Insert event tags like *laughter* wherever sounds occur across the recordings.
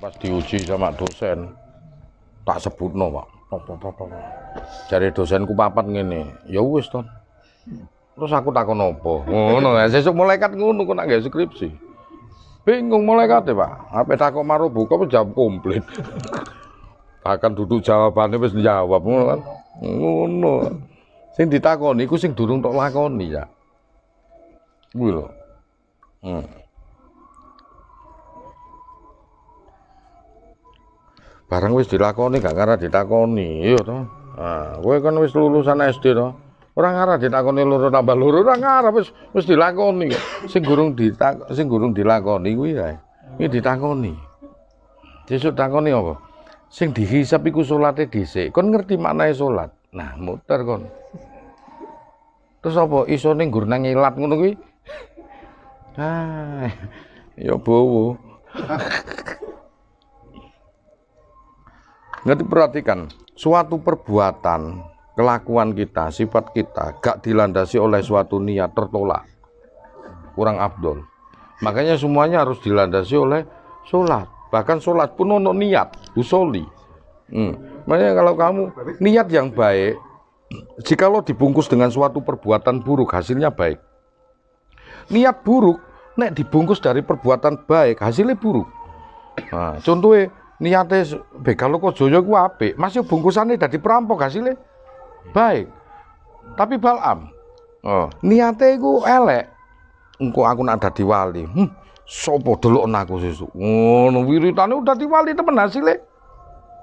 pas diuji sama dosen tak sebut no pak cari dosenku papat ngene ya wis ton terus aku takon oh ngono ya sesuk malaikat ngono kok nak skripsi bingung mulai ya pak apa takon maro buka jawab komplit *laughs* bahkan duduk jawabannya wis jawab ngono kan ngono sing ditakoni iku sing durung tok lakoni ya kuwi hmm. barang wis dilakoni gak karena ditakoni iya toh nah kan wis lulusan SD toh orang ngarah ditakoni loro tambah loro orang ngarah wis wis dilakoni sing gurung ditak sing gurung dilakoni kuwi ae iki ditakoni sesuk takoni apa sing dihisap iku salate dhisik kon ngerti maknae salat nah muter kon terus apa iso ning nggur nang ngilat ngono kuwi *laughs* ah ya bowo *laughs* Nanti perhatikan, suatu perbuatan, kelakuan kita, sifat kita, gak dilandasi oleh suatu niat tertolak. Kurang abdul. Makanya semuanya harus dilandasi oleh sholat. Bahkan sholat pun ono niat, usoli. Hmm. Makanya kalau kamu niat yang baik, jika lo dibungkus dengan suatu perbuatan buruk, hasilnya baik. Niat buruk, nek dibungkus dari perbuatan baik, hasilnya buruk. Nah, contohnya, niate begal joyo ku apik masih bungkusane dadi perampok hasilnya baik tapi Balam oh. niate elek engkau aku nak dadi wali hm sapa dulu aku sesuk ngono oh, wiritane udah diwali temen hasilnya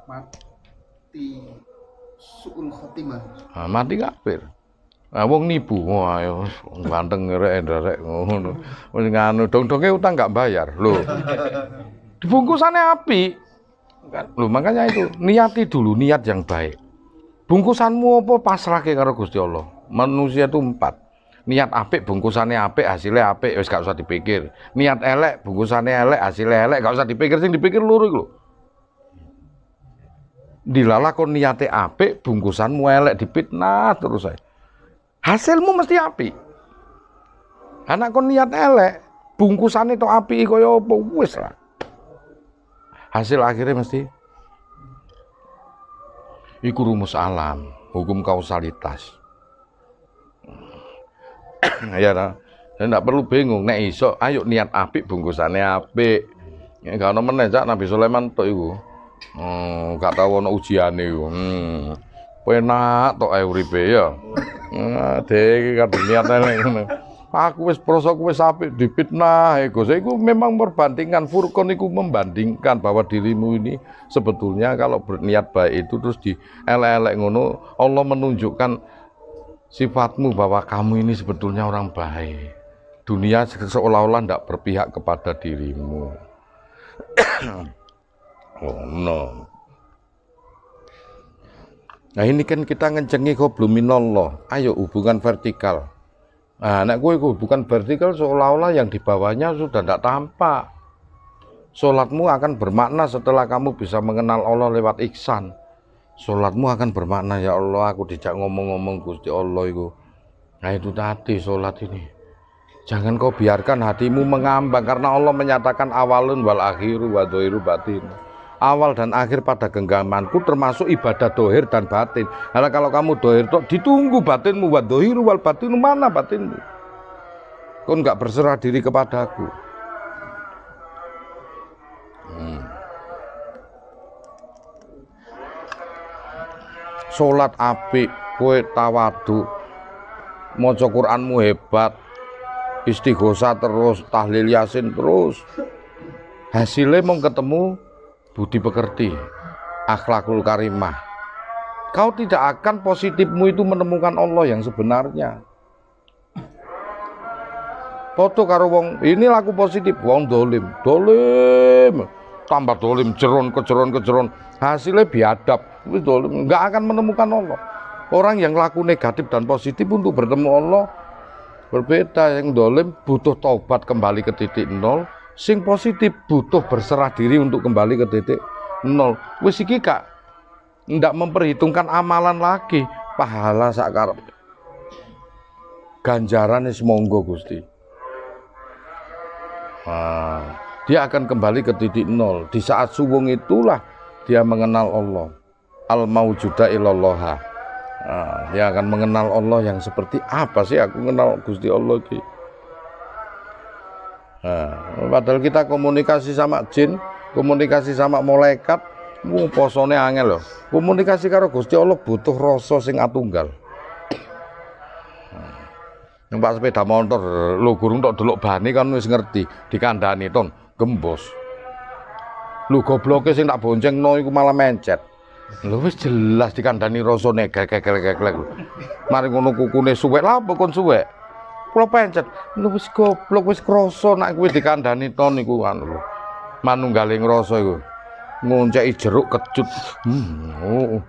mati suul khotimah ah, mati kafir Nah, wong nipu, wah, ayo, ganteng ngerek, ngerek, ngono, wis ngerek, dong-dongnya utang gak bayar, loh. *laughs* Dibungkusannya api, Kan? lu makanya itu niati dulu niat yang baik. Bungkusanmu apa pasrah ke karo Gusti Allah. Manusia itu empat. Niat apik bungkusannya apik hasilnya apik wis gak usah dipikir. Niat elek bungkusannya elek hasilnya elek gak usah dipikir sing dipikir luruh iku lho. Dilalah kon niate apik bungkusanmu elek dipitnah terus saya. Hasilmu mesti apik. Anak kon niat elek bungkusannya itu apik kaya apa wis lah hasil akhirnya mesti iku rumus alam hukum kausalitas *clears throat* ya nah. Dan tidak perlu bingung, nek iso, ayo niat api bungkusannya apik. Ya karena menenjak Nabi Sulaiman tuh, iku. Hmm, gak tau ana ujiane iku. Hmm. enak tuh ayo ribe ya. nah, dek kan niatnya ngono aku wis prasa aku wis apik dipitnah ego iku memang berbandingkan, furkon itu membandingkan bahwa dirimu ini sebetulnya kalau berniat baik itu terus di elek-elek ngono Allah menunjukkan sifatmu bahwa kamu ini sebetulnya orang baik dunia seolah-olah tidak berpihak kepada dirimu *coughs* oh no Nah ini kan kita ngencengi loh, Ayo hubungan vertikal. Nah, gue itu bukan vertikal seolah-olah yang di bawahnya sudah tidak tampak. Sholatmu akan bermakna setelah kamu bisa mengenal Allah lewat iksan. Sholatmu akan bermakna ya Allah aku tidak ngomong-ngomong Gusti Allah itu. Nah itu tadi sholat ini. Jangan kau biarkan hatimu mengambang karena Allah menyatakan awalun wal akhiru wa dhairu batin awal dan akhir pada genggamanku termasuk ibadah dohir dan batin karena kalau kamu dohir tok ditunggu batinmu buat dohir wal batinmu mana batinmu kau nggak berserah diri kepadaku hmm. sholat apik kue tawadu mau Quranmu hebat istighosa terus tahlil yasin terus hasilnya mau ketemu budi pekerti, akhlakul karimah. Kau tidak akan positifmu itu menemukan Allah yang sebenarnya. Foto karo wong, ini laku positif, wong dolim, dolim, tambah dolim, jeron ke jeron ke jeron, hasilnya biadab, dolim, nggak akan menemukan Allah. Orang yang laku negatif dan positif untuk bertemu Allah berbeda yang dolim butuh taubat kembali ke titik nol sing positif butuh berserah diri untuk kembali ke titik nol wis iki kak ndak memperhitungkan amalan lagi pahala sakar ganjaran is monggo Gusti nah, dia akan kembali ke titik nol di saat suwung itulah dia mengenal Allah al maujuda ilallah nah, dia akan mengenal Allah yang seperti apa sih aku kenal Gusti Allah gitu Nah, padahal kita komunikasi sama jin, komunikasi sama malaikat, wong posone angel loh. Komunikasi karo Gusti Allah butuh rasa sing atunggal. Nah, pak sepeda motor, lu gurung tok delok bani kan wis ngerti, dikandani ton, gembos. Lu gobloke sing tak bonceng no iku malah mencet. Lu wis jelas dikandani rasane gegek-gegek. Mari ngono kukune suwek, lha kok suwek? kula pencet wis goblok wis krasa nek kowe dikandani ton niku anu lho manunggaling ngrasa iku ngonceki jeruk kecut hmm, oh.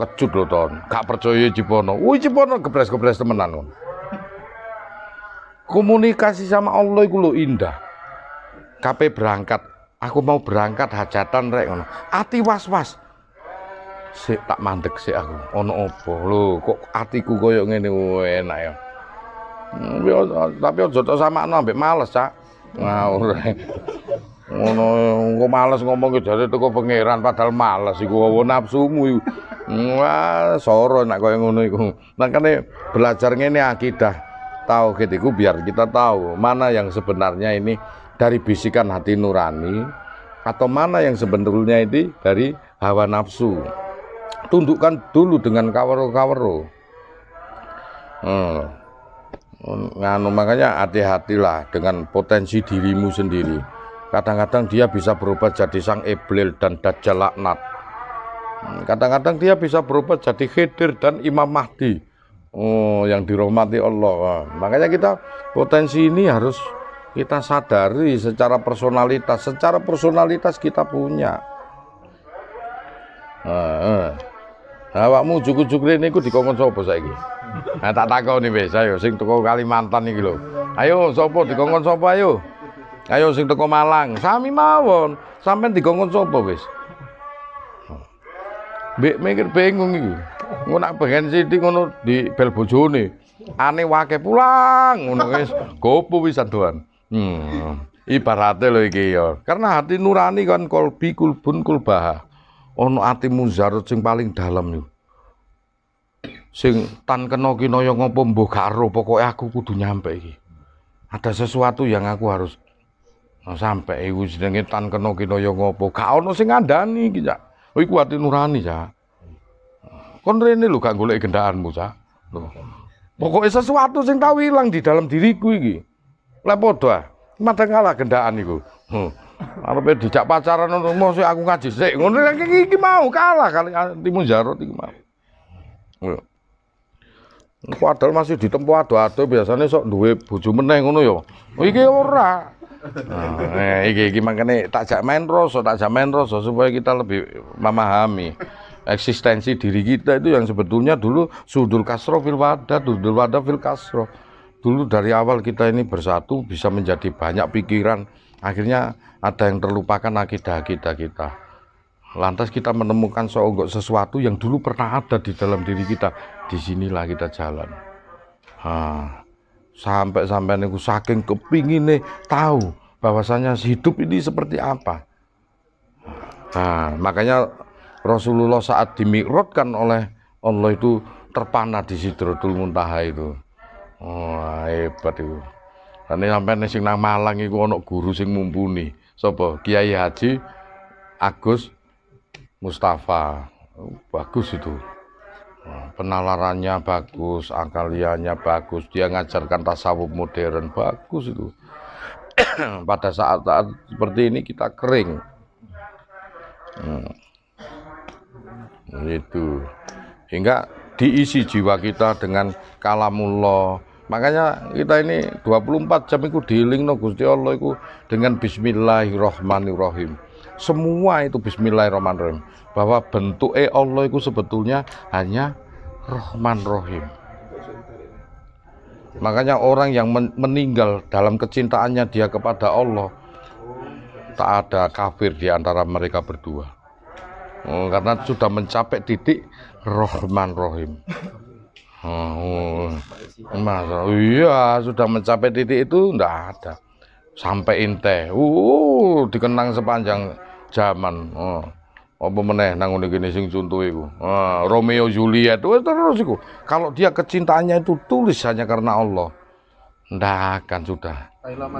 kecut lho ton gak percaya Cipono wih Cipono gepres-gepres temenan kon komunikasi sama Allah iku lo indah kape berangkat aku mau berangkat hajatan rek ngono ati was-was sih tak mandek si aku ono apa lo kok atiku koyo ngene enak ya tapi tak sama no ambek males cak ngawur ngono engko males ngomong ki jare teko pangeran padahal males iku wawa nafsumu wah soro nak koyo ngono iku makane nah, belajar ngene akidah tauhid iku biar kita tahu mana yang sebenarnya ini dari bisikan hati nurani atau mana yang sebenarnya ini dari hawa nafsu tundukkan dulu dengan kawero-kawero hmm nganu makanya hati-hatilah dengan potensi dirimu sendiri kadang-kadang dia bisa berubah jadi sang Iblil dan Dajjal laknat hmm, kadang-kadang dia bisa berubah jadi Khidir dan Imam Mahdi oh, yang dirahmati Allah makanya kita potensi ini harus kita sadari secara personalitas secara personalitas kita punya uh, uh. Awakmu juku ikut di iku dikongkon saya saiki? Nah tak nih be, saya sing toko Kalimantan nih lho. Ayo di dikongkon sopo ayo. Ayo sing toko Malang, sami mawon. Sampeyan dikongkon sopo wis? Be mikir bingung nih, Engko nak pengen di ngono di bel bojone. Aneh wake pulang ngono wis gopo wisan doan. Hmm. Ibarate lho iki ya. Karena hati nurani kan kolbi kulbun kulbah ono atimu zarut sing paling dalam niku sing tan kena kinaya ngopo mbuh karo pokoke aku kudu nyampe iki ada sesuatu yang aku harus nah, sampai iku jenenge tan kena kinaya ngopo gak ono sing ngandani iki cak oh, iku ati nurani ya. kon rene lho gak golek gendaanmu cak pokoke sesuatu sing tau ilang di dalam diriku iki lek padha madang kalah gendaan iku hmm arepe dijak pacaran ngono musuh aku ngaji sik ngono iki mau kalah kali timun jarot iki mau iya. Padahal masih di tempat adu-adu biasanya sok duit bojo meneh ngono ya. Oh, iki ora. Nah, eh, iki iki makane tak jak main roso tak jak main roso supaya kita lebih memahami eksistensi diri kita itu yang sebetulnya dulu sudul kasro fil wada, sudul wada fil kasro. Dulu dari awal kita ini bersatu bisa menjadi banyak pikiran, akhirnya ada yang terlupakan akidah-akidah kita lantas kita menemukan seonggok sesuatu yang dulu pernah ada di dalam diri kita disinilah kita jalan sampai-sampai niku saking kepingin nih tahu bahwasanya hidup ini seperti apa nah, makanya Rasulullah saat dimikrotkan oleh Allah itu terpana di Sidrotul Muntaha itu. oh, hebat itu. Ane sampai sing nang Malang iku ana guru sing mumpuni. Sapa? Kiai Haji Agus Mustafa. Bagus itu. Penalarannya bagus, akaliannya bagus, dia ngajarkan tasawuf modern bagus itu. *clears throat* Pada saat-saat seperti ini kita kering. Hmm. Itu. Hingga diisi jiwa kita dengan kalamullah, Makanya kita ini 24 jam itu dealing no Gusti Allah itu dengan bismillahirrahmanirrahim. Semua itu bismillahirrahmanirrahim. Bahwa bentuk e Allah itu sebetulnya hanya Rahman Rahim. Makanya orang yang meninggal dalam kecintaannya dia kepada Allah tak ada kafir di antara mereka berdua. Oh, karena sudah mencapai titik Rahman Rahim. Oh, kan masa iya sudah mencapai titik itu ndak ada. Sampai inte. Uh, dikenang sepanjang zaman. Oh. Apa meneh nang ngene gini sing contoh iku. Ah, Romeo Juliet terus iku. Kalau dia kecintaannya itu tulis hanya karena Allah. Ndak kan sudah.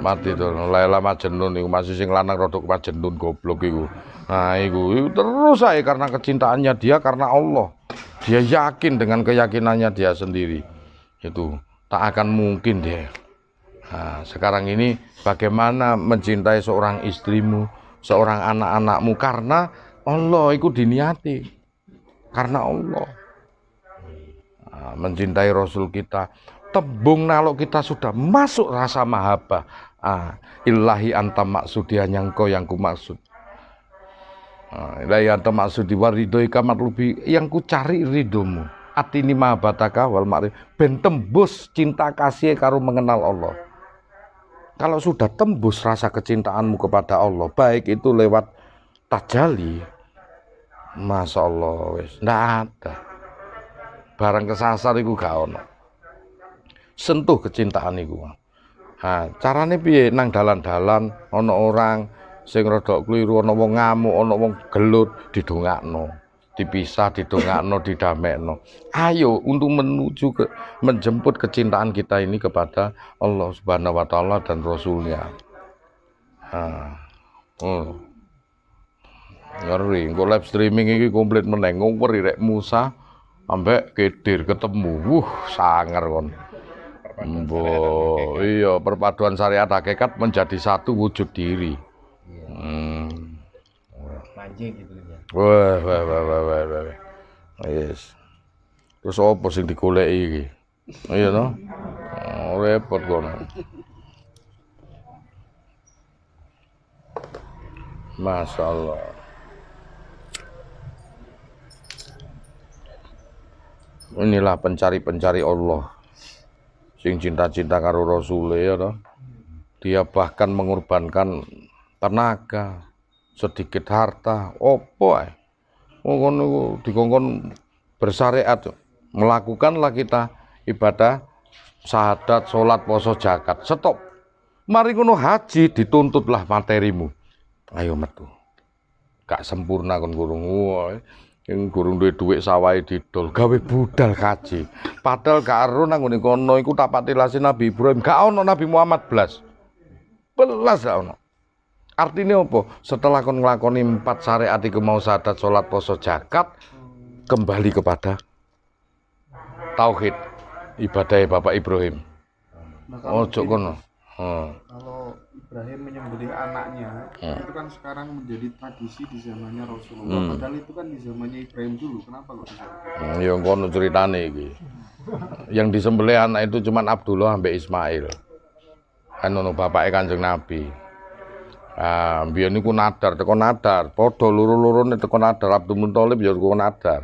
mati tuh Laila Majenun itu masih sing lanang rodok Majenun goblok itu Nah, itu terus saya karena kecintaannya dia karena Allah. Dia yakin dengan keyakinannya dia sendiri. Itu tak akan mungkin deh. Nah, sekarang ini bagaimana mencintai seorang istrimu, seorang anak-anakmu karena Allah itu diniati. Karena Allah. Nah, mencintai Rasul kita, tembung nalo kita sudah masuk rasa mahaba ah, ilahi anta maksudian yang kau yang ku maksud ah, ilahi anta maksudi ah, waridoi kamar lubi yang ku cari ridomu atini mahabataka wal ma'rif ben tembus cinta kasih karo mengenal Allah kalau sudah tembus rasa kecintaanmu kepada Allah baik itu lewat tajali Masya Allah wis ndak ada barang kesasar itu gak ono sentuh kecintaan iku. Ha, carane piye nang dalan-dalan ana orang sing rodok kliru, ana wong ngamuk, ana wong gelut didongakno, dipisah, didongakno, *laughs* didamekno. Ayo untuk menuju ke menjemput kecintaan kita ini kepada Allah Subhanahu wa taala dan rasulnya. Ha. Hmm. ngeri engko live streaming ini komplit menengok, ngomong rek Musa ambek kedir ketemu wuh sangar kon perpaduan hmm, Bo, syariat iya perpaduan syariat hakikat menjadi satu wujud diri iya. hmm. wah wah wah wah wah, wah. yes terus apa sing digoleki iki iya no oh, repot kono Masya Allah inilah pencari-pencari Allah sing cinta-cinta karo Rasule ya Dia bahkan mengorbankan tenaga, sedikit harta, opo ae. Wong dikongkon bersyariat melakukanlah kita ibadah sahadat, sholat, poso, jakat. Stop. Mari kono haji dituntutlah materimu. Ayo metu. Gak sempurna kon gurung yang gurung duwe dhuwit sawahe didol gawe budal kaji padahal karo nang ngene kono iku tapati lasi Nabi Ibrahim gak ono Nabi Muhammad belas belas gak ono artinya apa setelah kon nglakoni empat syariat iku mau sadat salat poso zakat kembali kepada tauhid ibadah Bapak Ibrahim ojo kono Hmm. Kalau Ibrahim menyembelih anaknya, hmm. itu kan sekarang menjadi tradisi di zamannya Rasulullah. Hmm. Padahal itu kan di zamannya Ibrahim dulu. Kenapa kok? Hmm, yang kono ceritane iki. yang disembelih anak itu cuma Abdullah sampai Ismail. Kan ono bapake Kanjeng Nabi. Ah, biyen niku nadar, teko nadar, padha luru-lurune teko nadar Abdul Muthalib ya teko nadar.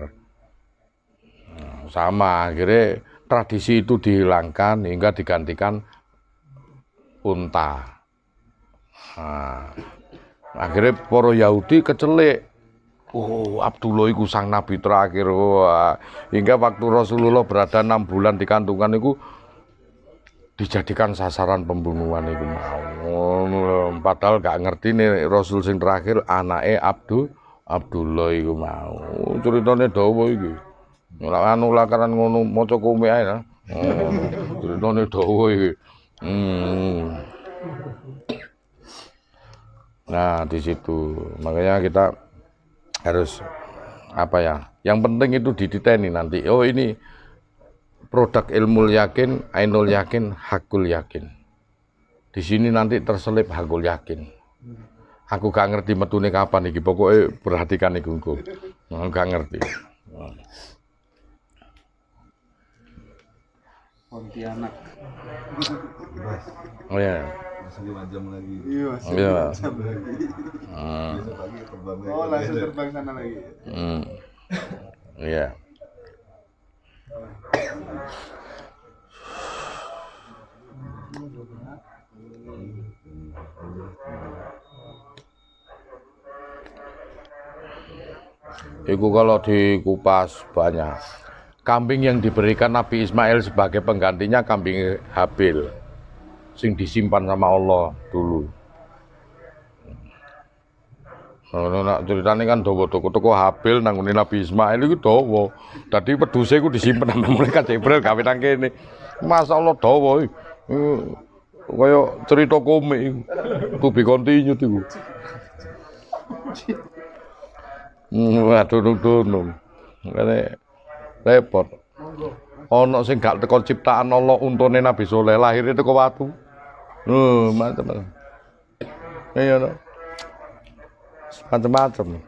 Hmm, sama akhirnya tradisi itu dihilangkan hingga digantikan unta. Nah, akhirnya para Yahudi kecelik. Oh, Abdullah iku sang nabi terakhir. Wah, oh, hingga waktu Rasulullah berada enam bulan di kantungan itu dijadikan sasaran pembunuhan itu mau. Padahal gak ngerti nih Rasul sing terakhir anaknya Abdul Abdullah iku mau. ceritanya dawa iki. Ora anu lakaran ngono maca kome ae. Nah. Oh, ceritane dawa iki. Hmm. Nah, di situ makanya kita harus apa ya? Yang penting itu diditeni nanti. Oh, ini produk ilmu yakin, ainul yakin, hakul yakin. Di sini nanti terselip hakul yakin. Aku gak ngerti metune kapan iki, pokoknya perhatikan iku. Aku gak ngerti. Pontianak. Oh ya. Masih lima jam lagi. Iya, masih oh, jam lagi. Hmm. Besok pagi terbang lagi. Oh, langsung iya, terbang sana lagi. Hmm. Iya. Iku kalau dikupas banyak kambing yang diberikan Nabi Ismail sebagai penggantinya kambing Habil sing disimpan sama Allah dulu. Ngono nak ceritanya kan dobo toko-toko Habil nangunin Nabi Ismail itu dobo. Tadi peduse iku disimpan sama mereka Jibril tangke ini. Masa Allah dobo. Kayak cerita komik to be continued iku. Waduh dunung. Kene repot ono sing gak teko ciptaan Allah untune Nabi Saleh lahir teko watu uh mantep iya no macam-macam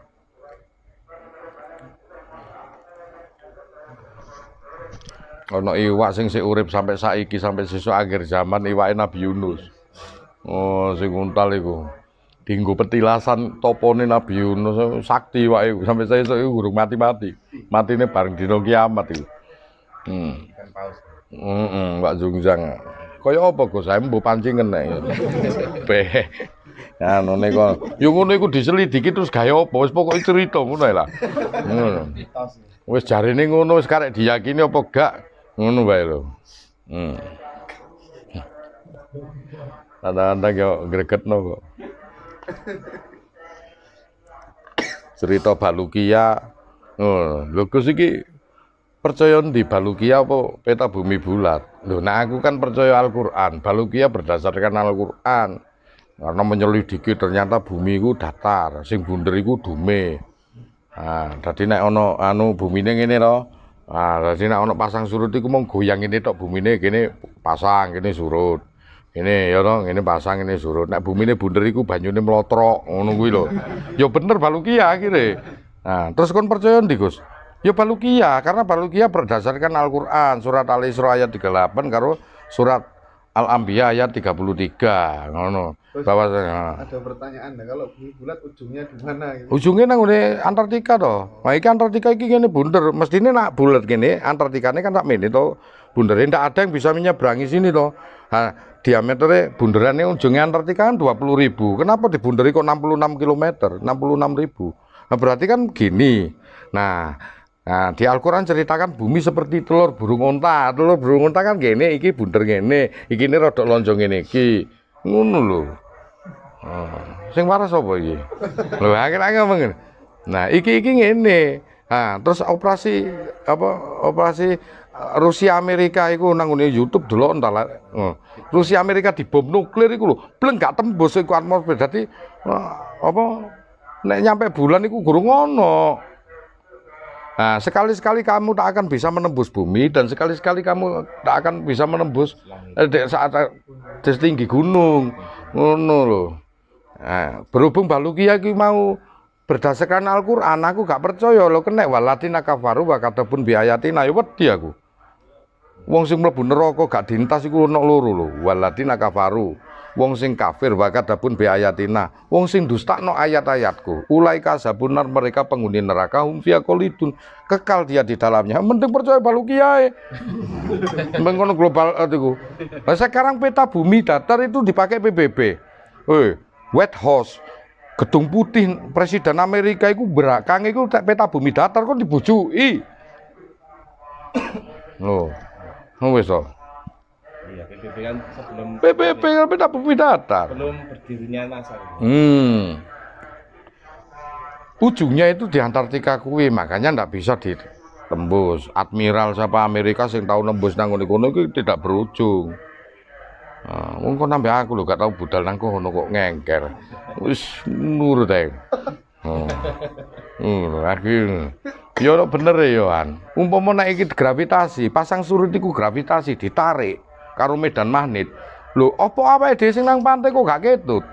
iwak sing sik urip sampai saiki sampai sesuk akhir zaman iwake Nabi Yunus oh sing untal iku dinggo petilasan topone Nabi Yunus sakti wae sampai saya iku guru mati-mati. Matine bareng dina kiamat iku. Hmm. Heeh, mm Pak Jungjang. Kaya apa Gus? Saya mbok pancing nek. Ya. Be. Anu nek kok yo ya ngono iku diselidiki terus gawe apa? Wis pokoke cerita ngono lah. Ngono. Hmm. Wis jarine ngono wis karek diyakini apa gak ngono wae lho. Hmm. Ada-ada yo gregetno kok. Cerita Balukia. Oh, lho Gus iki percaya di Balukia apa peta bumi bulat? Loh, nah aku kan percaya Al-Qur'an. Balukia berdasarkan Al-Qur'an. Karena menyelidiki ternyata bumi ku datar, sing bunder iku dume. Ah, dadi naik ono anu bumine gini loh ah Jadi naik ono pasang surut iku mung goyang ini tok bumine gini pasang gini surut ini ya dong, ini pasang ini surut nek ini bunder iku banyu ini ngono kuwi lho ya bener balukia akhire nah terus kon percaya ndi Gus ya balukia karena balukia berdasarkan Al-Qur'an surat Al-Isra ayat 38 karo surat Al-Anbiya ayat 33 ngono bahwa ada nah. pertanyaan nah, kalau bumi bulat ujungnya di mana gitu. ujungnya nang ngene Antartika toh nah iki Antartika iki ngene bunder mestine nak bulat gini. Antartikane kan tak mini toh Bundaran, tidak ada yang bisa menyeberangi sini loh nah, diameternya ini ujungnya Antartika kan 20 ribu kenapa di enam kok 66 km 66 ribu nah, berarti kan gini nah Nah, di Al-Quran ceritakan bumi seperti telur burung unta. Telur burung unta kan gini, iki bundar gini, iki ini rodok lonjong ini iki. Ngono loh. Ah, hmm. Sing waras apa iki? Lho, akhirnya akhir ngomong Nah, iki iki ngene. Nah, terus operasi apa operasi Rusia Amerika itu nang YouTube dulu, entar lah. Hmm. Rusia Amerika dibom nuklir iku lho, bleng gak tembus iku atmosfer. Dadi eh, apa nek nyampe bulan itu guru ngono. Nah, sekali-sekali kamu tak akan bisa menembus bumi dan sekali-sekali kamu tak akan bisa menembus eh, saat eh, tinggi gunung. Ngono loh. Nah, berhubung Balukia iki mau berdasarkan Al-Qur'an aku gak percaya lo kenek walatina kafaru wa katapun biayatina ya wedi aku. Wong sing mlebu neraka gak dintas iku ana loro lho, waladina kafaru. Wong sing kafir dapun bi ayatina, wong sing dustakno ayat-ayatku. Ulaika sabunar mereka penghuni neraka hum fiya qalidun, kekal dia di dalamnya. Mending percaya balu kiai. *laughs* Mengono global itu. lah sekarang peta bumi datar itu dipakai PBB. Eh, White House Gedung Putih Presiden Amerika itu berakang itu peta bumi datar kok dibujui. *coughs* Loh. Oh, wis toh. Iya, PBB kan sebelum PBB kan beda datar. Belum berdirinya NASA. Hmm. Ujungnya itu di Antartika kuwi, makanya ndak bisa ditembus. Admiral siapa Amerika sing tahu nembus nang kono iki tidak berujung. Ah, wong kok nambah aku lho, gak tahu budal nang kono kok ngengker. Wis nurut ae. *laughs* Hmm. Hmm, aku. Yo, ya, bener ya, Yohan. Umpama naik iki gravitasi, pasang surut iku gravitasi ditarik karo medan magnet. Lho, apa awake dhewe sing nang pantai kok gak ketut?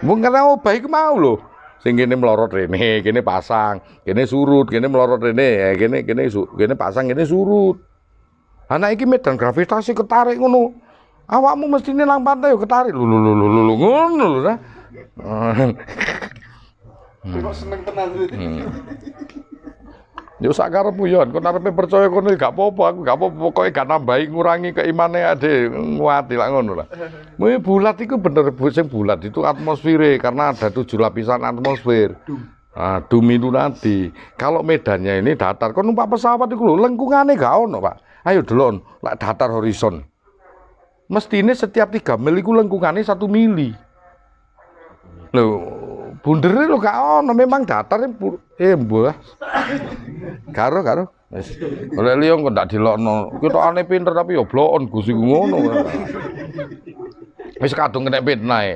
Mung kena obah iku mau lho. Sing kene melorot rene, kene pasang, kene surut, kene melorot rene, eh, kene kene kene pasang, kene surut. Anak iki medan gravitasi ketarik ngono. Awakmu mestinya nang pantai yo ketarik. Lho lho lho lho ngono lho. *laughs* *laughs* Hmm. seneng tenan duit. Hmm. Yo ya sak karepmu yo, ya. kon arepe percaya kono gak apa-apa, aku gak apa-apa, pokoke gak nambahi ngurangi keimane ade nguati lah ngono lah. *laughs* bulat itu bener sing bulat itu atmosfere karena ada tujuh lapisan atmosfer. Ah, dumi itu nanti. Kalau medannya ini datar, kon numpak pesawat itu lho lengkungane gak ono, Pak. Ayo delon, lak datar horizon. Mestine setiap 3 mil lengkungannya lengkungane 1 mili. Lho, bundere lho gak ono memang datar eh mbah. Karo karo. Wis. Oleh liya kok ndak dilokno. Ketokane pinter tapi ya blokon gusi ngono. Wis kadung kena fitnah e.